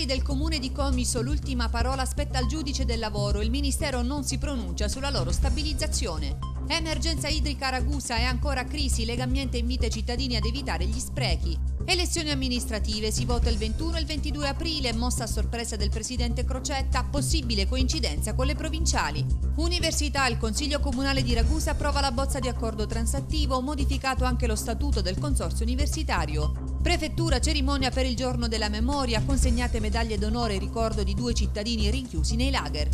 volontari del comune di Comiso l'ultima parola spetta al giudice del lavoro, il ministero non si pronuncia sulla loro stabilizzazione. Emergenza idrica a Ragusa è ancora crisi, Legambiente invita i cittadini ad evitare gli sprechi. Elezioni amministrative, si vota il 21 e il 22 aprile, mossa a sorpresa del presidente Crocetta, possibile coincidenza con le provinciali. Università, il Consiglio Comunale di Ragusa approva la bozza di accordo transattivo, modificato anche lo statuto del Consorzio Universitario. Prefettura cerimonia per il giorno della memoria, consegnate medaglie d'onore e ricordo di due cittadini rinchiusi nei lager.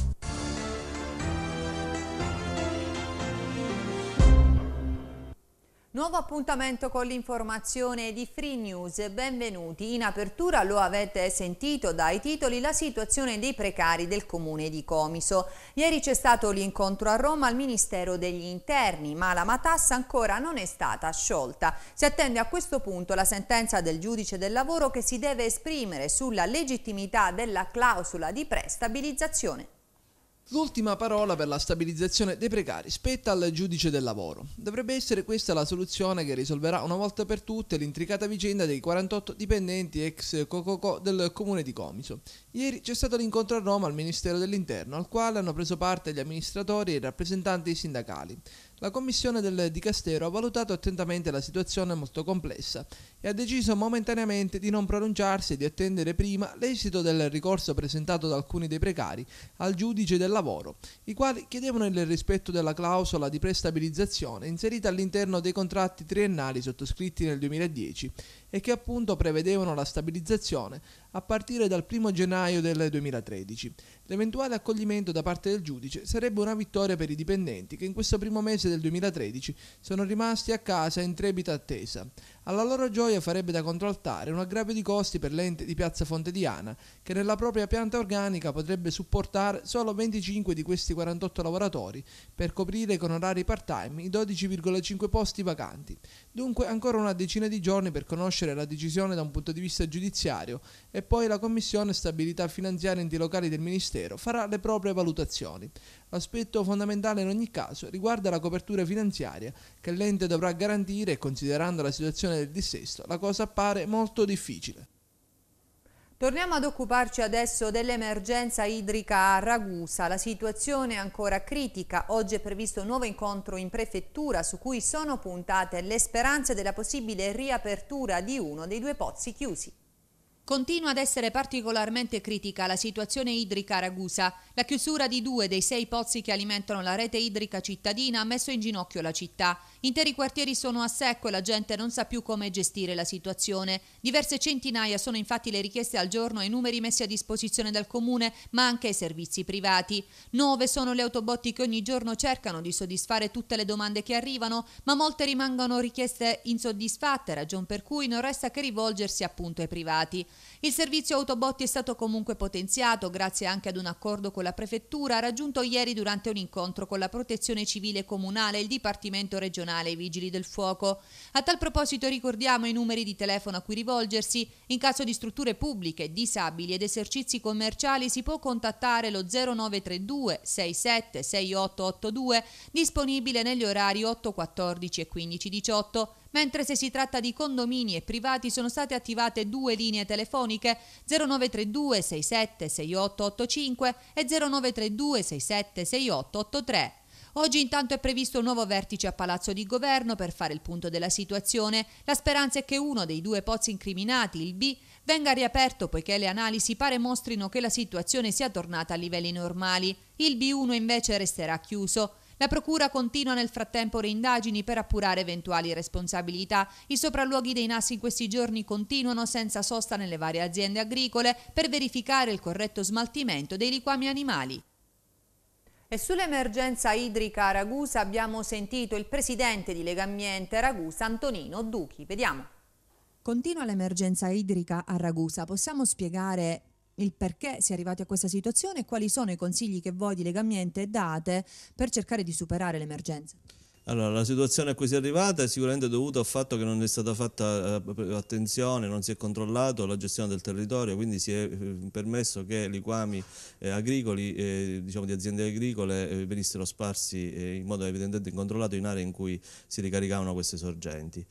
Nuovo appuntamento con l'informazione di Free News, benvenuti. In apertura lo avete sentito dai titoli la situazione dei precari del comune di Comiso. Ieri c'è stato l'incontro a Roma al Ministero degli Interni, ma la matassa ancora non è stata sciolta. Si attende a questo punto la sentenza del giudice del lavoro che si deve esprimere sulla legittimità della clausola di prestabilizzazione. L'ultima parola per la stabilizzazione dei precari spetta al giudice del lavoro. Dovrebbe essere questa la soluzione che risolverà una volta per tutte l'intricata vicenda dei 48 dipendenti ex Cococò del comune di Comiso. Ieri c'è stato l'incontro a Roma al Ministero dell'Interno, al quale hanno preso parte gli amministratori e i rappresentanti sindacali. La commissione del Dicastero ha valutato attentamente la situazione molto complessa e ha deciso momentaneamente di non pronunciarsi e di attendere prima l'esito del ricorso presentato da alcuni dei precari al giudice del lavoro, i quali chiedevano il rispetto della clausola di prestabilizzazione inserita all'interno dei contratti triennali sottoscritti nel 2010 e che appunto prevedevano la stabilizzazione a partire dal 1 gennaio del 2013. L'eventuale accoglimento da parte del giudice sarebbe una vittoria per i dipendenti che in questo primo mese del 2013 sono rimasti a casa in trebita attesa. Alla loro gioia farebbe da contraltare un aggravio di costi per l'ente di Piazza Fonte Diana che nella propria pianta organica potrebbe supportare solo 25 di questi 48 lavoratori per coprire con orari part-time i 12,5 posti vacanti. Dunque ancora una decina di giorni per conoscere conoscere la decisione da un punto di vista giudiziario e poi la Commissione Stabilità Finanziaria Enti Locali del Ministero farà le proprie valutazioni. L'aspetto fondamentale in ogni caso riguarda la copertura finanziaria che l'ente dovrà garantire e considerando la situazione del dissesto la cosa appare molto difficile. Torniamo ad occuparci adesso dell'emergenza idrica a Ragusa. La situazione è ancora critica. Oggi è previsto un nuovo incontro in prefettura su cui sono puntate le speranze della possibile riapertura di uno dei due pozzi chiusi. Continua ad essere particolarmente critica la situazione idrica a Ragusa. La chiusura di due dei sei pozzi che alimentano la rete idrica cittadina ha messo in ginocchio la città. Interi quartieri sono a secco e la gente non sa più come gestire la situazione. Diverse centinaia sono infatti le richieste al giorno e i numeri messi a disposizione dal comune, ma anche ai servizi privati. Nove sono le autobotti che ogni giorno cercano di soddisfare tutte le domande che arrivano, ma molte rimangono richieste insoddisfatte, ragion per cui non resta che rivolgersi appunto ai privati. Il servizio autobotti è stato comunque potenziato grazie anche ad un accordo con la prefettura raggiunto ieri durante un incontro con la Protezione Civile Comunale, e il Dipartimento Regionale e Vigili del Fuoco. A tal proposito ricordiamo i numeri di telefono a cui rivolgersi. In caso di strutture pubbliche, disabili ed esercizi commerciali si può contattare lo 0932 67 6882 disponibile negli orari 8, 14 e 15, 18 mentre se si tratta di condomini e privati sono state attivate due linee telefoniche 0932 67 6885 e 0932 67 6883. Oggi intanto è previsto un nuovo vertice a Palazzo di Governo per fare il punto della situazione. La speranza è che uno dei due pozzi incriminati, il B, venga riaperto poiché le analisi pare mostrino che la situazione sia tornata a livelli normali. Il B1 invece resterà chiuso. La Procura continua nel frattempo le indagini per appurare eventuali responsabilità. I sopralluoghi dei NAS in questi giorni continuano senza sosta nelle varie aziende agricole per verificare il corretto smaltimento dei liquami animali. E sull'emergenza idrica a Ragusa abbiamo sentito il presidente di Legambiente Ragusa, Antonino Duchi. Vediamo. Continua l'emergenza idrica a Ragusa. Possiamo spiegare il perché si è arrivati a questa situazione e quali sono i consigli che voi di Legambiente date per cercare di superare l'emergenza. Allora, la situazione a cui si è arrivata è sicuramente dovuta al fatto che non è stata fatta eh, attenzione, non si è controllato la gestione del territorio, quindi si è eh, permesso che liquami eh, agricoli, diciamo di aziende agricole, venissero sparsi in modo evidentemente incontrollato in aree in cui si ricaricavano queste sorgenti.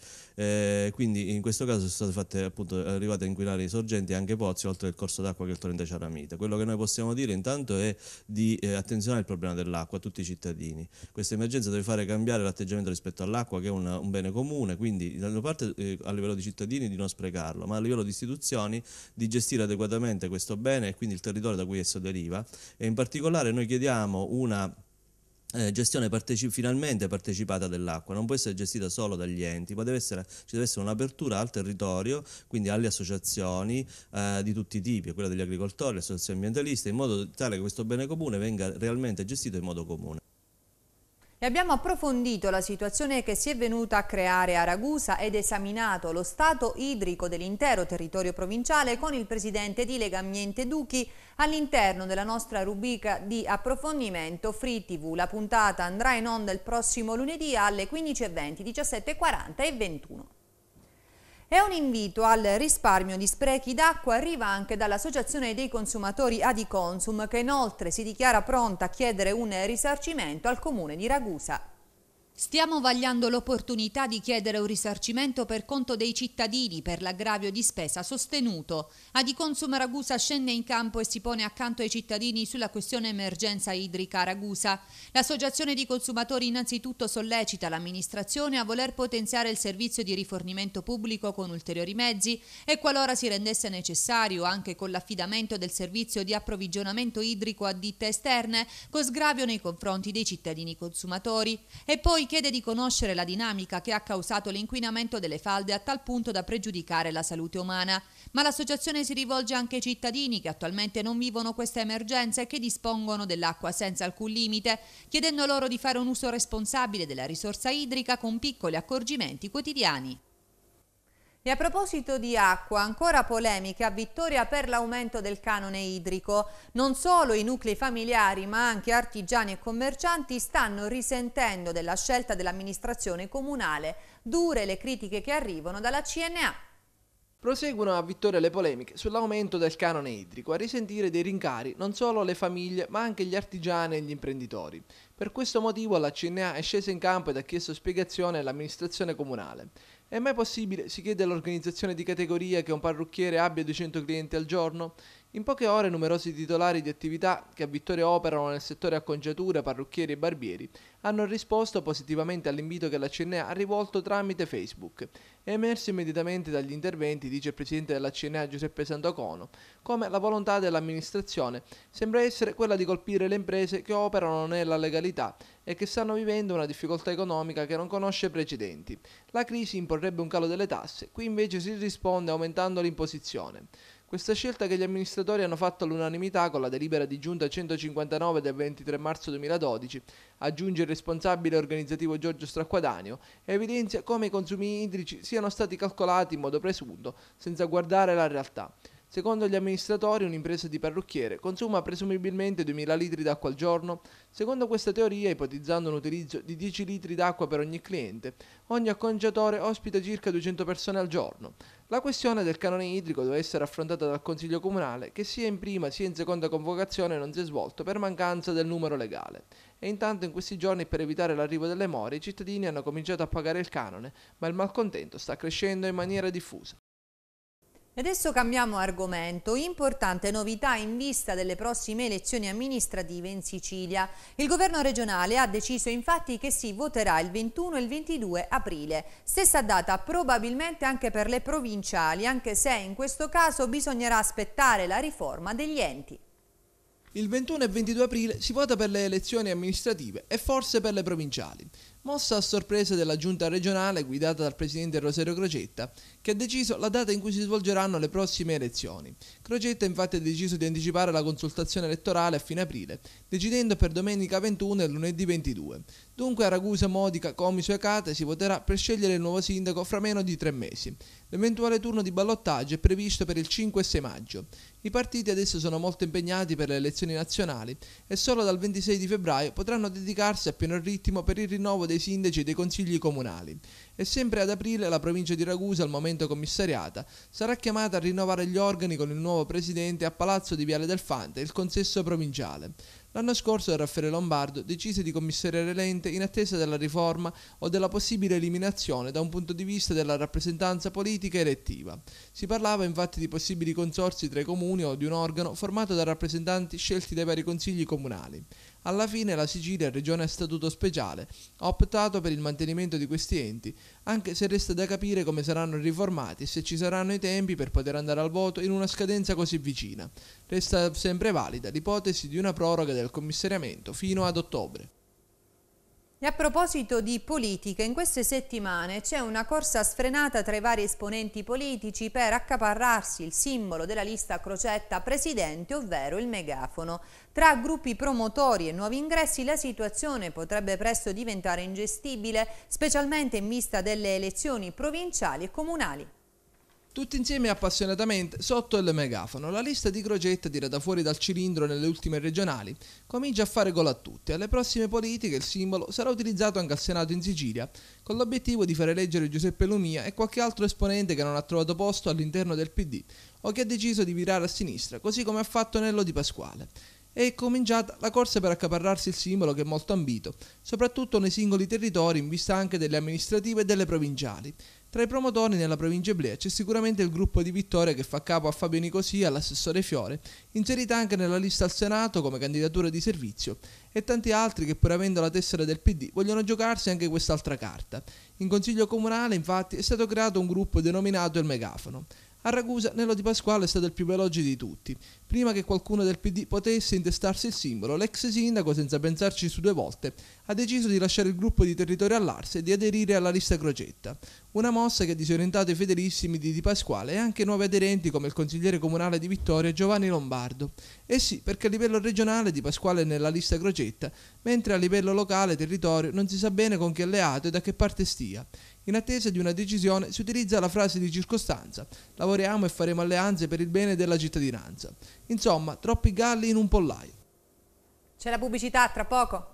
quindi in questo caso sono state fatte appunto arrivate a inquinare i sorgenti anche pozzi oltre al corso d'acqua che il torrente Ciaramita. Quello che noi possiamo dire intanto è di attenzionare il problema dell'acqua a tutti i cittadini. Questa emergenza deve fare cambiare l'atteggiamento rispetto all'acqua che è una, un bene comune, quindi da una parte eh, a livello di cittadini di non sprecarlo, ma a livello di istituzioni di gestire adeguatamente questo bene e quindi il territorio da cui esso deriva e in particolare noi chiediamo una eh, gestione parteci finalmente partecipata dell'acqua, non può essere gestita solo dagli enti, ma deve essere, ci deve essere un'apertura al territorio, quindi alle associazioni eh, di tutti i tipi, quella degli agricoltori, le associazioni ambientaliste, in modo tale che questo bene comune venga realmente gestito in modo comune. E abbiamo approfondito la situazione che si è venuta a creare a Ragusa ed esaminato lo stato idrico dell'intero territorio provinciale con il presidente di Lega Ambiente Duchi all'interno della nostra rubrica di approfondimento Free TV. La puntata andrà in onda il prossimo lunedì alle 15.20, 17.40 e 21. E un invito al risparmio di sprechi d'acqua arriva anche dall'Associazione dei consumatori Adiconsum che inoltre si dichiara pronta a chiedere un risarcimento al comune di Ragusa. Stiamo vagliando l'opportunità di chiedere un risarcimento per conto dei cittadini per l'aggravio di spesa sostenuto. Adiconsum Ragusa scende in campo e si pone accanto ai cittadini sulla questione emergenza idrica a Ragusa. L'associazione di consumatori innanzitutto sollecita l'amministrazione a voler potenziare il servizio di rifornimento pubblico con ulteriori mezzi e qualora si rendesse necessario anche con l'affidamento del servizio di approvvigionamento idrico a ditte esterne con sgravio nei confronti dei cittadini consumatori. E poi chiede di conoscere la dinamica che ha causato l'inquinamento delle falde a tal punto da pregiudicare la salute umana. Ma l'associazione si rivolge anche ai cittadini che attualmente non vivono questa emergenza e che dispongono dell'acqua senza alcun limite, chiedendo loro di fare un uso responsabile della risorsa idrica con piccoli accorgimenti quotidiani. E a proposito di acqua, ancora polemiche a vittoria per l'aumento del canone idrico. Non solo i nuclei familiari ma anche artigiani e commercianti stanno risentendo della scelta dell'amministrazione comunale. Dure le critiche che arrivano dalla CNA. Proseguono a vittoria le polemiche sull'aumento del canone idrico, a risentire dei rincari non solo le famiglie ma anche gli artigiani e gli imprenditori. Per questo motivo la CNA è scesa in campo ed ha chiesto spiegazione all'amministrazione comunale. È mai possibile, si chiede all'organizzazione di categoria, che un parrucchiere abbia 200 clienti al giorno? In poche ore numerosi titolari di attività che a Vittoria operano nel settore acconciature, parrucchieri e barbieri hanno risposto positivamente all'invito che la CNA ha rivolto tramite Facebook. È emerso immediatamente dagli interventi, dice il presidente della CNA Giuseppe Santocono, come la volontà dell'amministrazione sembra essere quella di colpire le imprese che operano nella legalità e che stanno vivendo una difficoltà economica che non conosce precedenti. La crisi imporrebbe un calo delle tasse, qui invece si risponde aumentando l'imposizione. Questa scelta che gli amministratori hanno fatto all'unanimità con la delibera di giunta 159 del 23 marzo 2012, aggiunge il responsabile organizzativo Giorgio Stracquadanio, evidenzia come i consumi idrici siano stati calcolati in modo presunto, senza guardare la realtà. Secondo gli amministratori, un'impresa di parrucchiere consuma presumibilmente 2000 litri d'acqua al giorno. Secondo questa teoria, ipotizzando un utilizzo di 10 litri d'acqua per ogni cliente, ogni acconciatore ospita circa 200 persone al giorno. La questione del canone idrico deve essere affrontata dal Consiglio Comunale, che sia in prima sia in seconda convocazione non si è svolto per mancanza del numero legale. E intanto in questi giorni, per evitare l'arrivo delle more, i cittadini hanno cominciato a pagare il canone, ma il malcontento sta crescendo in maniera diffusa. Adesso cambiamo argomento. Importante novità in vista delle prossime elezioni amministrative in Sicilia. Il governo regionale ha deciso infatti che si voterà il 21 e il 22 aprile. Stessa data probabilmente anche per le provinciali, anche se in questo caso bisognerà aspettare la riforma degli enti. Il 21 e 22 aprile si vota per le elezioni amministrative e forse per le provinciali mossa a sorpresa della giunta regionale guidata dal presidente Rosario Crocetta, che ha deciso la data in cui si svolgeranno le prossime elezioni. Crocetta infatti ha deciso di anticipare la consultazione elettorale a fine aprile, decidendo per domenica 21 e lunedì 22. Dunque a Ragusa, Modica, Comiso e Cate si voterà per scegliere il nuovo sindaco fra meno di tre mesi. L'eventuale turno di ballottaggio è previsto per il 5 e 6 maggio. I partiti adesso sono molto impegnati per le elezioni nazionali e solo dal 26 di febbraio potranno dedicarsi a pieno ritmo per il rinnovo dei dei sindaci e dei consigli comunali. E sempre ad aprile la provincia di Ragusa, al momento commissariata, sarà chiamata a rinnovare gli organi con il nuovo presidente a Palazzo di Viale del Fante, il consesso provinciale. L'anno scorso Raffaele Lombardo decise di commissariare l'ente in attesa della riforma o della possibile eliminazione da un punto di vista della rappresentanza politica elettiva. Si parlava infatti di possibili consorsi tra i comuni o di un organo formato da rappresentanti scelti dai vari consigli comunali. Alla fine la Sicilia, regione a statuto speciale, ha optato per il mantenimento di questi enti, anche se resta da capire come saranno riformati e se ci saranno i tempi per poter andare al voto in una scadenza così vicina. Resta sempre valida l'ipotesi di una proroga del commissariamento fino ad ottobre. E a proposito di politica, in queste settimane c'è una corsa sfrenata tra i vari esponenti politici per accaparrarsi il simbolo della lista crocetta presidente, ovvero il megafono. Tra gruppi promotori e nuovi ingressi la situazione potrebbe presto diventare ingestibile, specialmente in vista delle elezioni provinciali e comunali tutti insieme appassionatamente sotto il megafono. La lista di Crocetta tirata fuori dal cilindro nelle ultime regionali comincia a fare gol a tutti. Alle prossime politiche il simbolo sarà utilizzato anche al Senato in Sicilia, con l'obiettivo di fare eleggere Giuseppe Lumia e qualche altro esponente che non ha trovato posto all'interno del PD o che ha deciso di virare a sinistra, così come ha fatto Nello Di Pasquale. È cominciata la corsa per accaparrarsi il simbolo che è molto ambito, soprattutto nei singoli territori in vista anche delle amministrative e delle provinciali tra i promotori nella provincia Eblea c'è sicuramente il gruppo di Vittoria che fa capo a Fabio Nicosia, all'assessore Fiore, inserita anche nella lista al Senato come candidatura di servizio, e tanti altri che pur avendo la tessera del PD vogliono giocarsi anche quest'altra carta. In consiglio comunale infatti è stato creato un gruppo denominato il Megafono. A Ragusa Nello Di Pasquale è stato il più veloce di tutti. Prima che qualcuno del PD potesse intestarsi il simbolo, l'ex sindaco, senza pensarci su due volte, ha deciso di lasciare il gruppo di territorio all'Arse e di aderire alla lista Crocetta. Una mossa che ha disorientato i fedelissimi di Di Pasquale e anche nuovi aderenti come il consigliere comunale di Vittoria Giovanni Lombardo. E eh sì, perché a livello regionale Di Pasquale è nella lista Crocetta, mentre a livello locale territorio non si sa bene con che alleato e da che parte stia. In attesa di una decisione si utilizza la frase di circostanza, lavoriamo e faremo alleanze per il bene della cittadinanza. Insomma, troppi galli in un pollaio. C'è la pubblicità, tra poco.